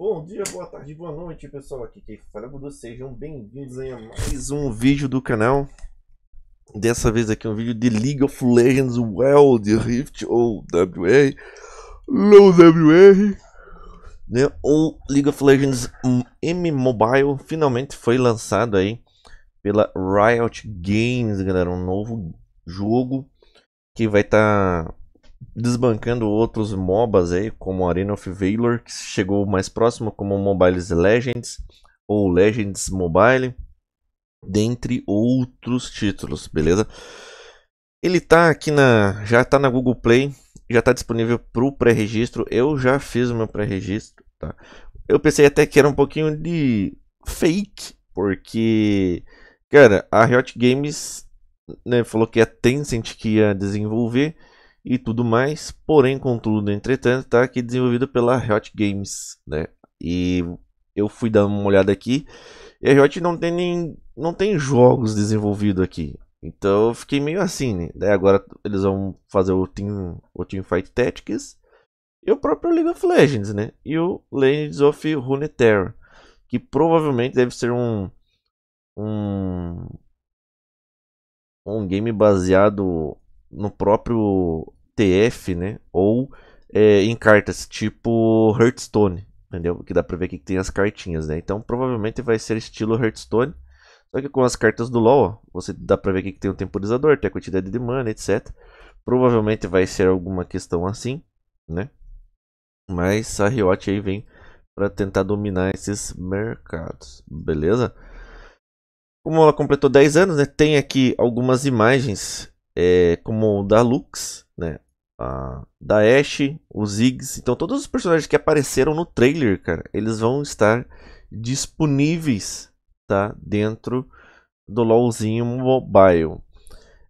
Bom dia, boa tarde, boa noite, pessoal. Aqui quem fala com é vocês. Sejam bem-vindos a mais um vídeo do canal. Dessa vez aqui é um vídeo de League of Legends Wild Rift ou WR, não WR, né? Ou League of Legends M Mobile finalmente foi lançado aí pela Riot Games, galera, um novo jogo que vai estar tá desbancando outros MOBAs aí, como Arena of Valor, que chegou mais próximo, como Mobile Legends ou Legends Mobile, dentre outros títulos, beleza? Ele tá aqui na, já tá na Google Play, já tá disponível pro pré-registro. Eu já fiz o meu pré-registro, tá? Eu pensei até que era um pouquinho de fake, porque cara, a Riot Games né, falou que a Tencent que ia desenvolver e tudo mais. Porém, contudo, entretanto, tá aqui desenvolvido pela Riot Games, né? E eu fui dar uma olhada aqui e a Riot não tem nem não tem jogos desenvolvidos aqui. Então eu fiquei meio assim, né? Daí agora eles vão fazer o Team, o team Fight Tactics e o próprio League of Legends, né? E o Legends of Runeterra, que provavelmente deve ser um um um game baseado no próprio TF, né? Ou é, em cartas tipo Hearthstone, entendeu? Que dá pra ver aqui que tem as cartinhas, né? Então provavelmente vai ser estilo Hearthstone. Só que com as cartas do LoL, ó, você dá pra ver aqui que tem um temporizador, tem a quantidade de mana, etc. Provavelmente vai ser alguma questão assim, né? Mas a Riot aí vem para tentar dominar esses mercados, beleza? Como ela completou 10 anos, né, tem aqui algumas imagens, é, como da Lux, né, a ah, Daesh, o Ziggs. Então, todos os personagens que apareceram no trailer, cara, eles vão estar disponíveis, tá? Dentro do LoLzinho Mobile.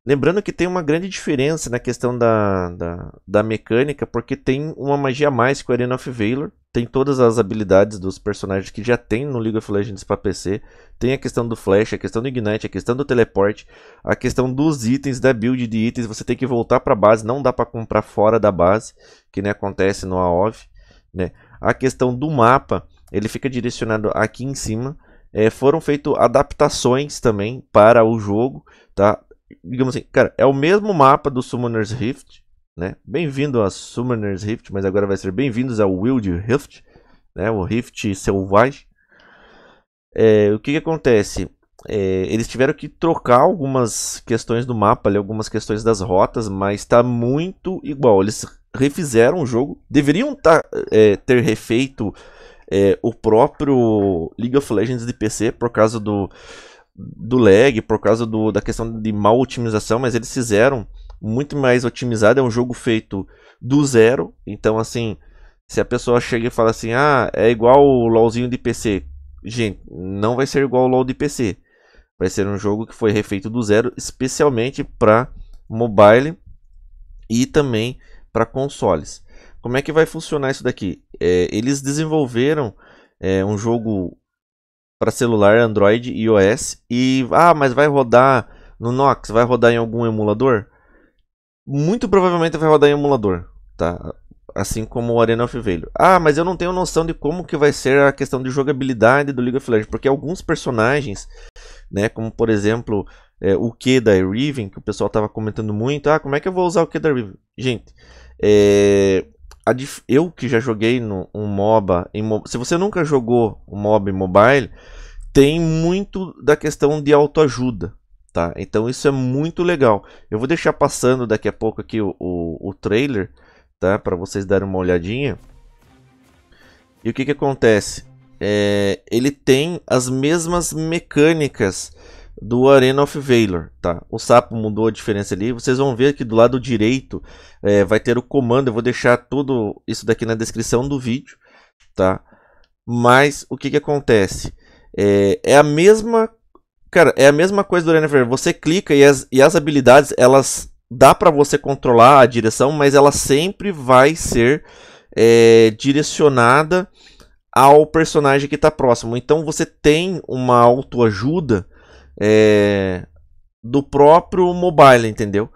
Lembrando que tem uma grande diferença na questão da, da, da mecânica, porque tem uma magia a mais que o Arena of Valor tem todas as habilidades dos personagens que já tem no League of Legends para PC. Tem a questão do flash, a questão do ignite, a questão do teleporte, a questão dos itens, da build de itens. Você tem que voltar para a base, não dá para comprar fora da base, que nem acontece no AOV. Né? A questão do mapa, ele fica direcionado aqui em cima. É, foram feitas adaptações também para o jogo, tá? Digamos assim, cara, é o mesmo mapa do Summoner's Rift, né? Bem-vindo a Summoner's Rift, mas agora vai ser bem-vindos ao Wild Rift, né? o Rift Selvagem. É, o que, que acontece? É, eles tiveram que trocar algumas questões do mapa, ali, algumas questões das rotas, mas está muito igual. Eles refizeram o jogo, deveriam tá, é, ter refeito é, o próprio League of Legends de PC por causa do, do lag, por causa do, da questão de mal otimização, mas eles fizeram muito mais otimizado. É um jogo feito do zero. Então, assim, se a pessoa chega e fala assim: ah, é igual o LOLzinho de PC. Gente, não vai ser igual o LOL de PC. Vai ser um jogo que foi refeito do zero, especialmente para mobile e também para consoles. Como é que vai funcionar isso daqui? É, eles desenvolveram é, um jogo para celular, Android e iOS. E ah, mas vai rodar no Nox? Vai rodar em algum emulador? muito provavelmente vai rodar em emulador, tá? Assim como o Arena of Velho. Ah, mas eu não tenho noção de como que vai ser a questão de jogabilidade do League of Legends, porque alguns personagens, né, como por exemplo é, o que da Riven, que o pessoal estava comentando muito, ah, como é que eu vou usar o que da Riven? Gente, é, eu que já joguei no, um MOBA, mo se você nunca jogou um MOBA em mobile, tem muito da questão de autoajuda, tá? Então isso é muito legal. Eu vou deixar passando daqui a pouco aqui o, o, o trailer, tá? Para vocês darem uma olhadinha. E o que que acontece? É, ele tem as mesmas mecânicas do Arena of Valor, tá? O sapo mudou a diferença ali. Vocês vão ver que do lado direito é, vai ter o comando. Eu vou deixar tudo isso daqui na descrição do vídeo, tá? Mas o que que acontece? É, é a mesma Cara, é a mesma coisa do Renner. Você clica e as, e as habilidades, elas dá para você controlar a direção, mas ela sempre vai ser é, direcionada ao personagem que está próximo. Então você tem uma autoajuda é, do próprio mobile, entendeu?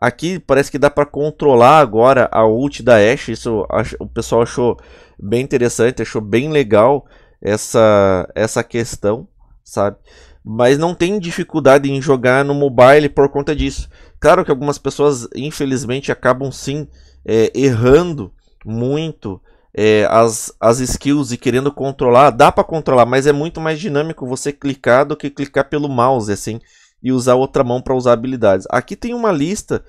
Aqui parece que dá para controlar agora a ult da Ashe. Isso o pessoal achou bem interessante, achou bem legal essa, essa questão, sabe? mas não tem dificuldade em jogar no mobile por conta disso. Claro que algumas pessoas, infelizmente, acabam sim é, errando muito é, as, as skills e querendo controlar. Dá para controlar, mas é muito mais dinâmico você clicar do que clicar pelo mouse, assim, e usar outra mão para usar habilidades. Aqui tem uma lista,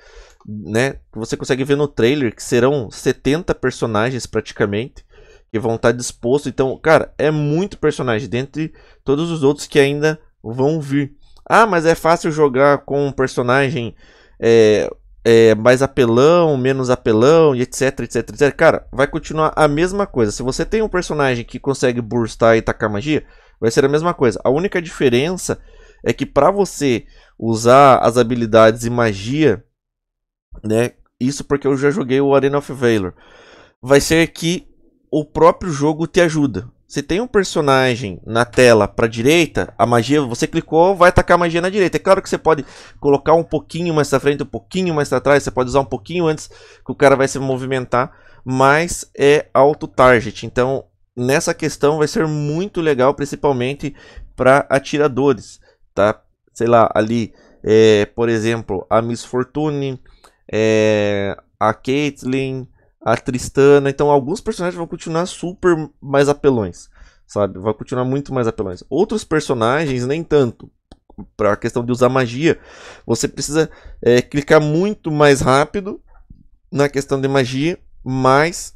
né, que você consegue ver no trailer, que serão 70 personagens praticamente que vão estar dispostos. Então, cara, é muito personagem. Dentre todos os outros que ainda vão vir. Ah, mas é fácil jogar com um personagem é, é, mais apelão, menos apelão, etc, etc, etc. Cara, vai continuar a mesma coisa. Se você tem um personagem que consegue burstar e tacar magia, vai ser a mesma coisa. A única diferença é que para você usar as habilidades e magia, né? Isso porque eu já joguei o Arena of Valor. Vai ser que o próprio jogo te ajuda. Você tem um personagem na tela para direita, a magia, você clicou, vai atacar a magia na direita. É claro que você pode colocar um pouquinho mais para frente, um pouquinho mais para trás, você pode usar um pouquinho antes que o cara vai se movimentar, mas é auto target. Então, nessa questão vai ser muito legal, principalmente para atiradores, tá? Sei lá, ali, é, por exemplo, a Miss Fortune, é, a Caitlyn, a Tristana. Então, alguns personagens vão continuar super mais apelões, sabe? Vai continuar muito mais apelões. Outros personagens, nem tanto. Para a questão de usar magia, você precisa é, clicar muito mais rápido na questão de magia, mas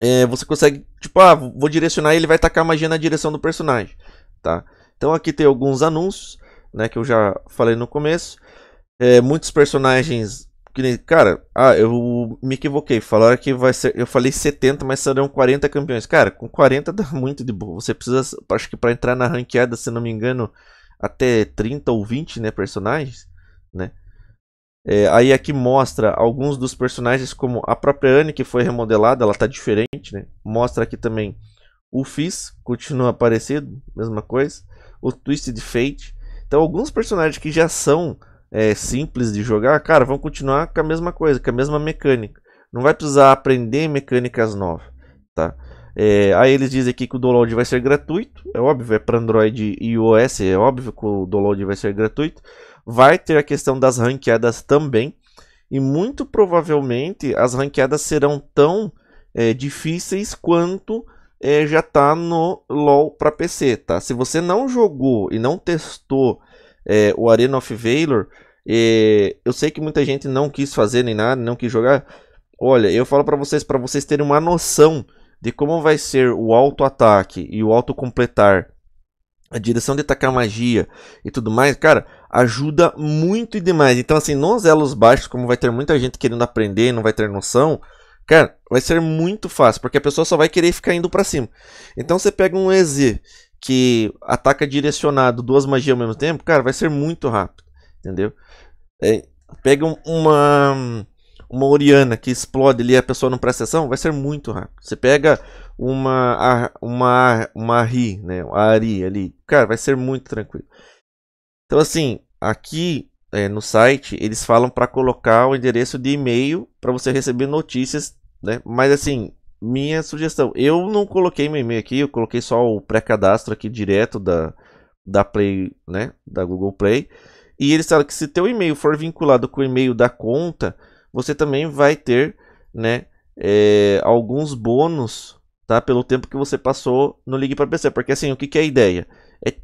é, você consegue, tipo, ah, vou direcionar e ele vai tacar magia na direção do personagem, tá? Então aqui tem alguns anúncios, né, que eu já falei no começo. É, muitos personagens Cara, ah, eu me equivoquei. Falaram que vai ser. Eu falei 70, mas serão 40 campeões. Cara, com 40 dá muito de boa. Você precisa. Acho que para entrar na ranqueada, se não me engano, até 30 ou 20 né, personagens. Né? É, aí aqui mostra alguns dos personagens, como a própria Anne, que foi remodelada, ela tá diferente. Né? Mostra aqui também o Fizz, continua parecido, mesma coisa. O Twisted Fate. Então, alguns personagens que já são é, simples de jogar, cara, vamos continuar com a mesma coisa, com a mesma mecânica. Não vai precisar aprender mecânicas novas, tá? É, aí eles dizem aqui que o download vai ser gratuito, é óbvio, é para Android e iOS, é óbvio que o download vai ser gratuito. Vai ter a questão das ranqueadas também, e muito provavelmente as ranqueadas serão tão é, difíceis quanto é, já está no LoL para PC, tá? Se você não jogou e não testou é, o Arena of Valor, é, eu sei que muita gente não quis fazer nem nada, não quis jogar. Olha, eu falo para vocês, para vocês terem uma noção de como vai ser o auto-ataque e o auto-completar, a direção de atacar magia e tudo mais, cara, ajuda muito e demais. Então, assim, nos elos baixos, como vai ter muita gente querendo aprender não vai ter noção, cara, vai ser muito fácil, porque a pessoa só vai querer ficar indo para cima. Então, você pega um EZ que ataca direcionado duas magias ao mesmo tempo, cara, vai ser muito rápido, entendeu? É, pega uma uma Oriana que explode ali a pessoa não presta atenção, vai ser muito rápido. Você pega uma uma uma Ri, né, a Ari ali, cara, vai ser muito tranquilo. Então assim, aqui é, no site eles falam para colocar o endereço de e-mail para você receber notícias, né? Mas assim, minha sugestão. Eu não coloquei meu e-mail aqui, eu coloquei só o pré-cadastro aqui direto da, da Play, né? Da Google Play. E eles falam que se teu e-mail for vinculado com o e-mail da conta, você também vai ter, né? É, alguns bônus, tá? Pelo tempo que você passou no Ligue para PC. Porque assim, o que, que é a ideia? É,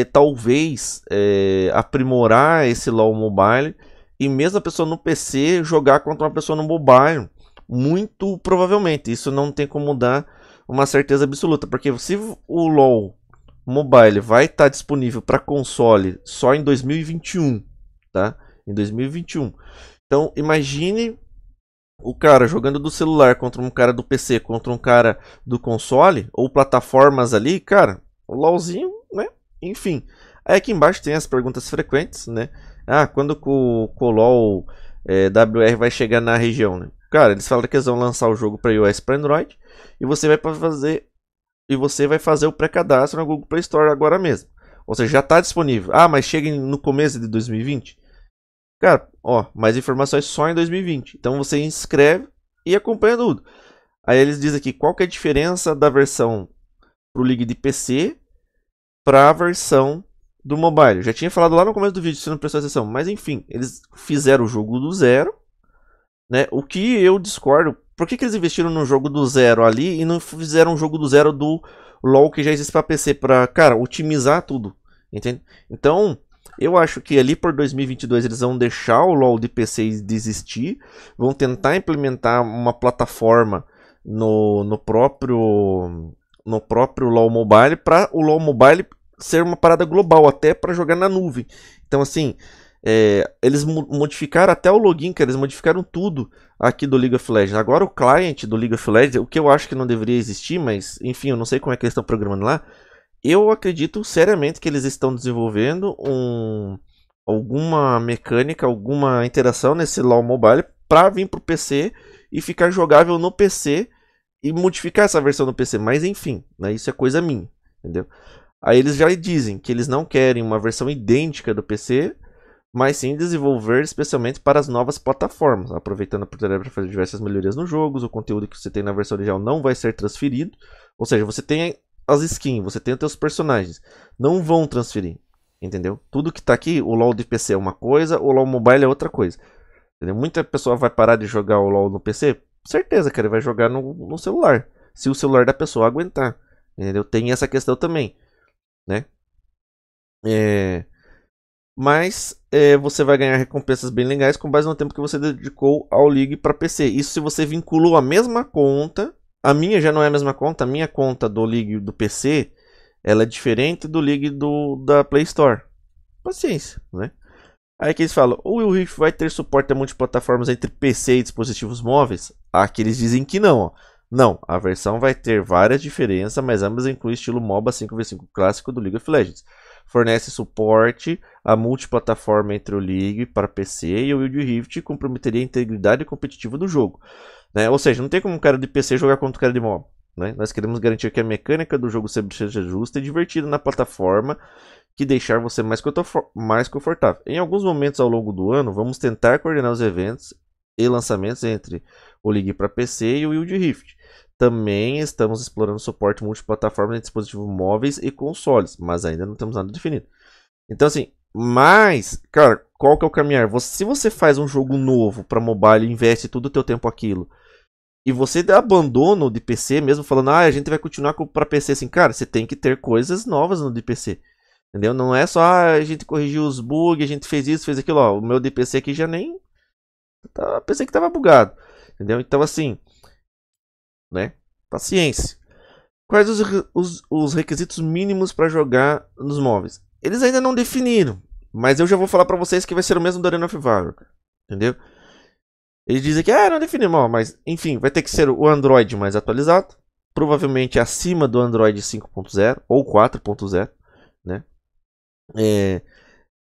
é talvez é, aprimorar esse LoL Mobile e mesmo a pessoa no PC jogar contra uma pessoa no mobile muito provavelmente. Isso não tem como dar uma certeza absoluta. Porque se o LoL Mobile vai estar tá disponível para console só em 2021, tá? Em 2021. Então, imagine o cara jogando do celular contra um cara do PC, contra um cara do console, ou plataformas ali, cara, o LOLzinho, né? Enfim. Aí aqui embaixo tem as perguntas frequentes, né? Ah, quando o, o LOL é, eh, WR vai chegar na região, né? Cara, eles falaram que eles vão lançar o jogo para iOS e para Android. E você vai fazer e você vai fazer o pré-cadastro na Google Play Store agora mesmo. Ou seja, já está disponível. Ah, mas chega no começo de 2020. Cara, ó, mais informações só em 2020. Então você inscreve e acompanha tudo. Aí eles dizem aqui qual que é a diferença da versão pro League de PC para a versão do mobile. Eu já tinha falado lá no começo do vídeo, se não prestou atenção, mas enfim, eles fizeram o jogo do zero né? O que eu discordo. Por que, que eles investiram no jogo do zero ali e não fizeram um jogo do zero do LoL que já existe para PC? Pra, cara, otimizar tudo. Entende? Então, eu acho que ali por 2022 eles vão deixar o LoL de PC desistir. Vão tentar implementar uma plataforma no, no próprio no próprio LoL Mobile para o LoL Mobile ser uma parada global até para jogar na nuvem. Então assim, é, eles modificaram até o login, que eles modificaram tudo aqui do League of Legends. Agora o client do League of Legends, o que eu acho que não deveria existir, mas enfim, eu não sei como é que eles estão programando lá. Eu acredito seriamente que eles estão desenvolvendo um, alguma mecânica, alguma interação nesse LoL Mobile para vir pro PC e ficar jogável no PC e modificar essa versão no PC. Mas enfim, né, isso é coisa minha, entendeu? Aí eles já dizem que eles não querem uma versão idêntica do PC, mas sim desenvolver especialmente para as novas plataformas, aproveitando a oportunidade para fazer diversas melhorias nos jogos, o conteúdo que você tem na versão original não vai ser transferido, ou seja, você tem as skins, você tem os seus personagens, não vão transferir, entendeu? Tudo que está aqui, o LoL de PC é uma coisa, o LoL mobile é outra coisa. Entendeu? Muita pessoa vai parar de jogar o LoL no PC, certeza que ele vai jogar no, no celular, se o celular da pessoa aguentar, entendeu? Tem essa questão também, né? É mas é, você vai ganhar recompensas bem legais com base no tempo que você dedicou ao League para PC. Isso se você vinculou a mesma conta, a minha já não é a mesma conta, a minha conta do League do PC, ela é diferente do League do, da Play Store. Paciência, né? Aí que eles falam, o Will Rift vai ter suporte a multiplataformas entre PC e dispositivos móveis? Aqui eles dizem que não, ó. Não, a versão vai ter várias diferenças, mas ambas incluem estilo MOBA 5v5 clássico do League of Legends fornece suporte à multiplataforma entre o League para PC e o Wild Rift comprometeria a integridade competitiva do jogo. Né? Ou seja, não tem como um cara de PC jogar contra um cara de mob. Né? Nós queremos garantir que a mecânica do jogo seja justa e divertida na plataforma que deixar você mais, mais confortável. Em alguns momentos ao longo do ano, vamos tentar coordenar os eventos e lançamentos entre o League para PC e o Wild Rift. Também estamos explorando suporte multiplataforma em dispositivos móveis e consoles, mas ainda não temos nada definido. Então, assim, mas, cara, qual que é o caminhar? se você faz um jogo novo para mobile e investe todo o teu tempo aquilo, e você abandona o de PC mesmo falando, ah, a gente vai continuar para PC assim, cara, você tem que ter coisas novas no de PC. Entendeu? Não é só ah, a gente corrigiu os bugs, a gente fez isso, fez aquilo, ó. O meu DPC aqui já nem. Eu tá, pensei que tava bugado. Entendeu? Então, assim né? Paciência. Quais os, os, os requisitos mínimos para jogar nos móveis? Eles ainda não definiram, mas eu já vou falar para vocês que vai ser o mesmo do Arena of Valor, entendeu? Eles dizem que ah, não definimos, mas enfim, vai ter que ser o Android mais atualizado, provavelmente acima do Android 5.0 ou 4.0, né? É,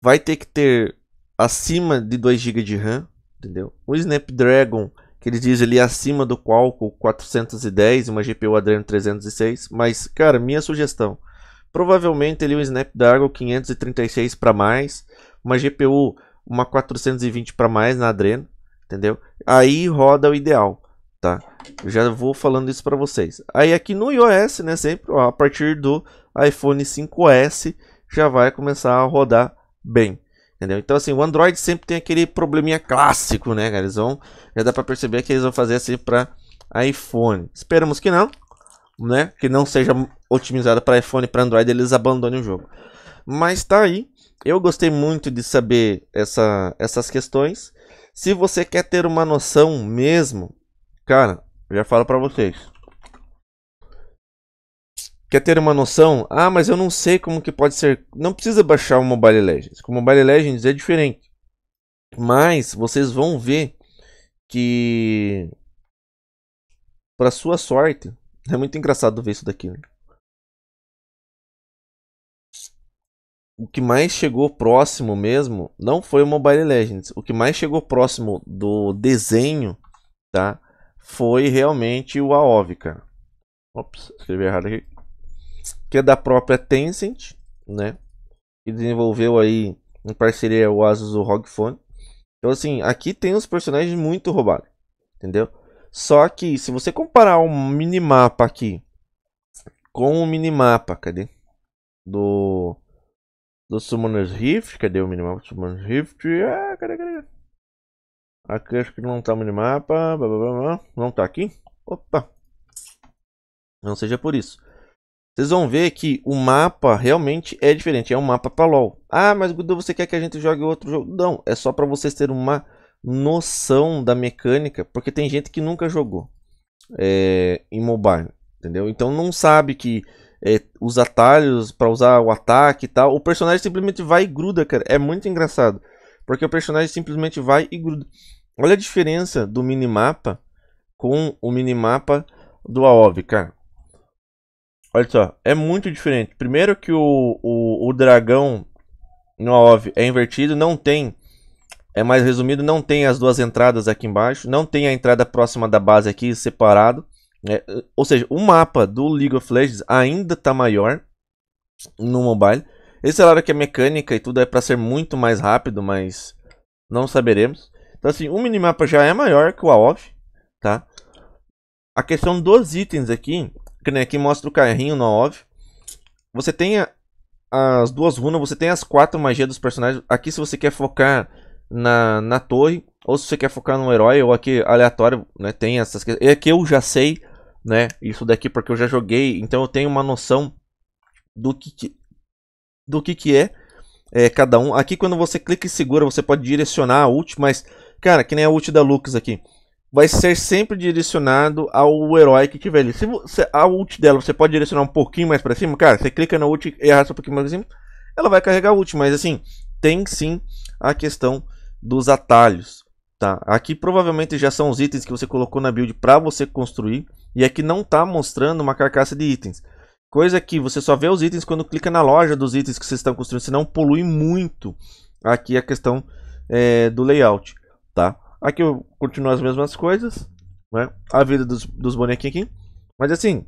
vai ter que ter acima de 2 GB de RAM, entendeu? O Snapdragon que ele diz ali acima do Qualcomm 410 e uma GPU Adreno 306, mas cara, minha sugestão, provavelmente ele um Snapdragon 536 para mais, uma GPU uma 420 para mais na Adreno, entendeu? Aí roda o ideal, tá? Eu já vou falando isso para vocês. Aí aqui no iOS, né, sempre, ó, a partir do iPhone 5S já vai começar a rodar bem. Entendeu? Então, assim, o Android sempre tem aquele probleminha clássico, né, cara? Eles vão. Já dá pra perceber que eles vão fazer assim pra iPhone. Esperamos que não, né? Que não seja otimizado para iPhone e para Android, eles abandonem o jogo. Mas tá aí. Eu gostei muito de saber essa, essas questões. Se você quer ter uma noção mesmo, cara, já falo para vocês. Quer ter uma noção? Ah, mas eu não sei como que pode ser. Não precisa baixar o Mobile Legends. Com o Mobile Legends é diferente. Mas vocês vão ver que para sua sorte, é muito engraçado ver isso daqui. Né? O que mais chegou próximo mesmo não foi o Mobile Legends. O que mais chegou próximo do desenho, tá? Foi realmente o AOV, cara. Ops, escrevi errado aqui que é da própria Tencent, né? Que desenvolveu aí em parceria o Asus o ROG Phone. Então assim, aqui tem os personagens muito roubados, entendeu? Só que se você comparar o minimapa aqui com o minimapa, cadê? Do do Summoner's Rift, cadê o minimapa do Summoner's Rift? Ah, cadê, cadê? Aqui acho que não tá o minimapa, blá, blá, blá, não tá aqui? Opa! Não seja por isso. Vocês vão ver que o mapa realmente é diferente, é um mapa para LoL. Ah, mas Gudu, você quer que a gente jogue outro jogo? Não, é só para vocês terem uma noção da mecânica, porque tem gente que nunca jogou é, em mobile, entendeu? Então não sabe que é, os atalhos para usar o ataque e tal, o personagem simplesmente vai e gruda, cara. É muito engraçado, porque o personagem simplesmente vai e gruda. Olha a diferença do minimapa com o minimapa do AOV, cara. Olha só, é muito diferente. Primeiro que o, o, o dragão no Off é invertido, não tem. É mais resumido, não tem as duas entradas aqui embaixo. Não tem a entrada próxima da base aqui separado. É, ou seja, o mapa do League of Legends ainda está maior no mobile. Esse é claro que a mecânica e tudo é para ser muito mais rápido, mas não saberemos. Então assim, o minimapa já é maior que o AoV, tá? a questão dos itens aqui, que nem aqui mostra o carrinho 9. Você tem a, as duas runas, você tem as quatro magias dos personagens. Aqui se você quer focar na, na torre, ou se você quer focar no herói, ou aqui aleatório, né, tem essas questões. É e aqui eu já sei, né, isso daqui porque eu já joguei, então eu tenho uma noção do que, que do que que é, é, cada um. Aqui quando você clica e segura, você pode direcionar a ult, mas cara, que nem a ult da Lux aqui vai ser sempre direcionado ao herói que tiver ali. Se você, a ult dela você pode direcionar um pouquinho mais para cima, cara, você clica na ult e arrasta um pouquinho mais pra cima, ela vai carregar a ult, mas assim, tem sim a questão dos atalhos, tá? Aqui provavelmente já são os itens que você colocou na build para você construir, e aqui não tá mostrando uma carcaça de itens. Coisa que você só vê os itens quando clica na loja dos itens que vocês estão construindo, senão polui muito aqui a questão é, do layout. Aqui eu continuo as mesmas coisas, né? A vida dos, dos bonequinhos aqui. Mas assim,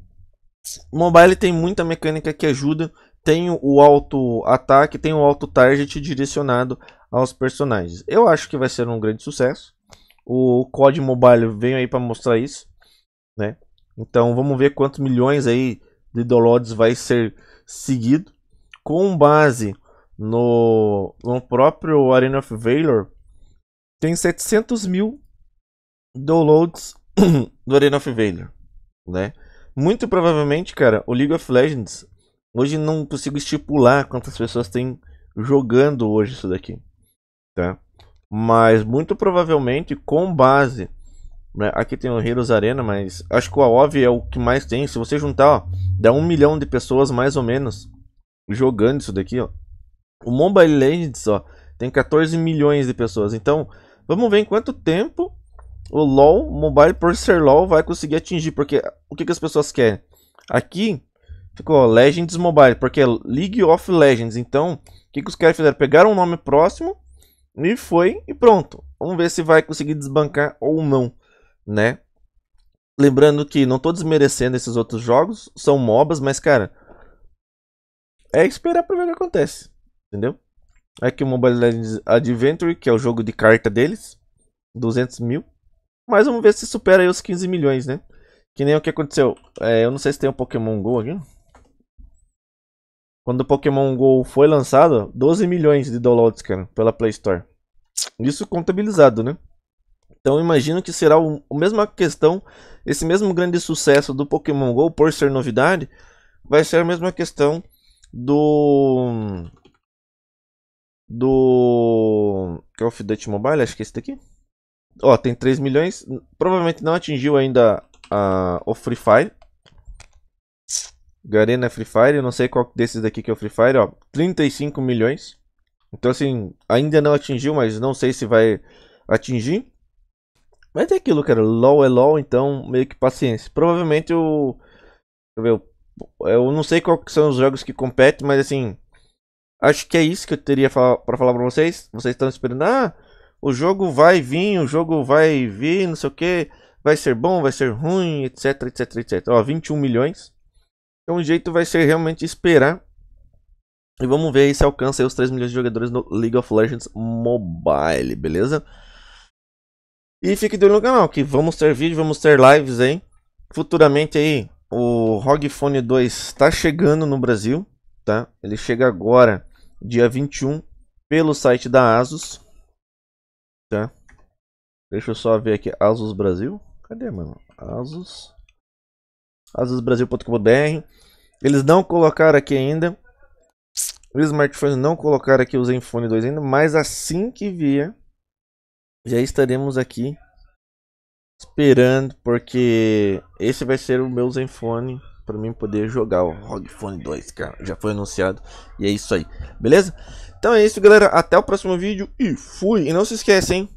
mobile tem muita mecânica que ajuda. Tem o auto-ataque, tem o auto-target direcionado aos personagens. Eu acho que vai ser um grande sucesso. O COD Mobile veio aí para mostrar isso, né? Então vamos ver quantos milhões aí de downloads vai ser seguido com base no, no próprio Arena of Valor tem 700 mil downloads do Arena of Valor, né? Muito provavelmente, cara, o League of Legends, hoje não consigo estipular quantas pessoas tem jogando hoje isso daqui, tá? Mas muito provavelmente com base, né? aqui tem o Heroes Arena, mas acho que o AOV é o que mais tem. Se você juntar, ó, dá um milhão de pessoas mais ou menos jogando isso daqui, ó. O Mobile Legends, ó, tem 14 milhões de pessoas. Então, Vamos ver em quanto tempo o LoL, Mobile Processor LoL, vai conseguir atingir. Porque o que, que as pessoas querem? Aqui ficou Legends Mobile, porque é League of Legends. Então, o que, que os caras fizeram? Pegaram um nome próximo e foi e pronto. Vamos ver se vai conseguir desbancar ou não, né? Lembrando que não estou desmerecendo esses outros jogos, são MOBAs, mas cara, é esperar para ver o que acontece, entendeu? Aqui o Mobile Legends Adventure, que é o jogo de carta deles. 200 mil. Mas vamos ver se supera aí os 15 milhões, né? Que nem o que aconteceu. É, eu não sei se tem o um Pokémon GO aqui. Quando o Pokémon GO foi lançado, 12 milhões de downloads, cara, pela Play Store. Isso contabilizado, né? Então imagino que será o, a mesma questão, esse mesmo grande sucesso do Pokémon GO, por ser novidade, vai ser a mesma questão do do Call é of Duty Mobile, acho que é esse daqui. Ó, tem 3 milhões, provavelmente não atingiu ainda a o Free Fire. Garena é Free Fire, eu não sei qual desses daqui que é o Free Fire, ó, 35 milhões. Então assim, ainda não atingiu, mas não sei se vai atingir. Mas é aquilo, cara, LoL é LoL, então meio que paciência. Provavelmente o... Eu, eu não sei qual são os jogos que competem, mas assim... Acho que é isso que eu teria para falar para vocês. Vocês estão esperando, ah, o jogo vai vir, o jogo vai vir, não sei o que, vai ser bom, vai ser ruim, etc, etc, etc. Ó, 21 milhões. Então é o jeito vai ser realmente esperar. E vamos ver se alcança os 3 milhões de jogadores no League of Legends Mobile, beleza? E fique de olho no canal, que vamos ter vídeo, vamos ter lives aí. Futuramente aí, o ROG Phone 2 está chegando no Brasil tá? Ele chega agora, dia 21, pelo site da Asus, tá? Deixa eu só ver aqui, Asus Brasil, cadê, mano? Asus, asusbrasil.com.br, eles não colocaram aqui ainda, os smartphones não colocaram aqui o Zenfone 2 ainda, mas assim que vier, já estaremos aqui esperando, porque esse vai ser o meu Zenfone para mim poder jogar o ROG Phone 2, cara. Já foi anunciado e é isso aí, beleza? Então é isso, galera. Até o próximo vídeo e fui. E não se esquece, hein?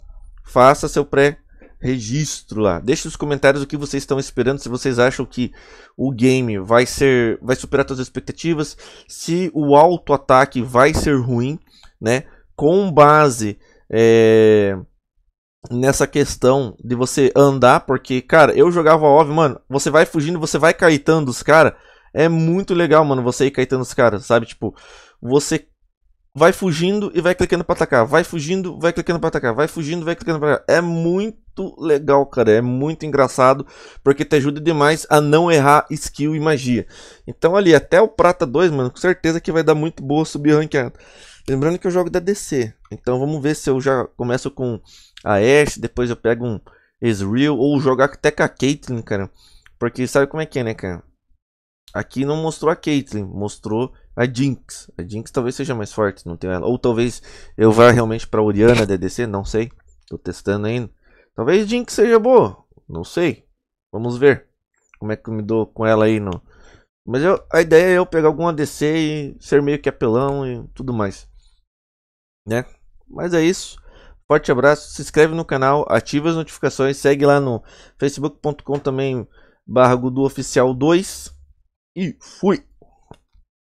Faça seu pré registro lá. Deixe nos comentários o que vocês estão esperando, se vocês acham que o game vai ser vai superar suas expectativas, se o auto ataque vai ser ruim, né? Com base é, nessa questão de você andar, porque, cara, eu jogava OV, mano, você vai fugindo, você vai caetando os caras. É muito legal, mano, você ir caetando os caras, sabe? Tipo, você vai fugindo e vai clicando para atacar, vai fugindo, vai clicando para atacar, vai fugindo, vai clicando para atacar. É muito legal, cara, é muito engraçado, porque te ajuda demais a não errar skill e magia. Então ali até o prata 2, mano, com certeza que vai dar muito boa subir ranqueado. Lembrando que eu jogo da DC. Então vamos ver se eu já começo com a Ash, depois eu pego um Ezreal ou jogar até com a Caitlyn, cara. Porque sabe como é que é, né, cara? Aqui não mostrou a Caitlyn, mostrou a Jinx. A Jinx talvez seja mais forte, não tem ela. Ou talvez eu vá realmente pra Oriana da DC, não sei. Tô testando ainda. Talvez Jinx seja boa, não sei. Vamos ver como é que eu me dou com ela aí no... Mas eu, a ideia é eu pegar algum ADC e ser meio que apelão e tudo mais né? Mas é isso. Forte abraço, se inscreve no canal, ativa as notificações, segue lá no facebook.com também barra Gudu Oficial 2 e fui!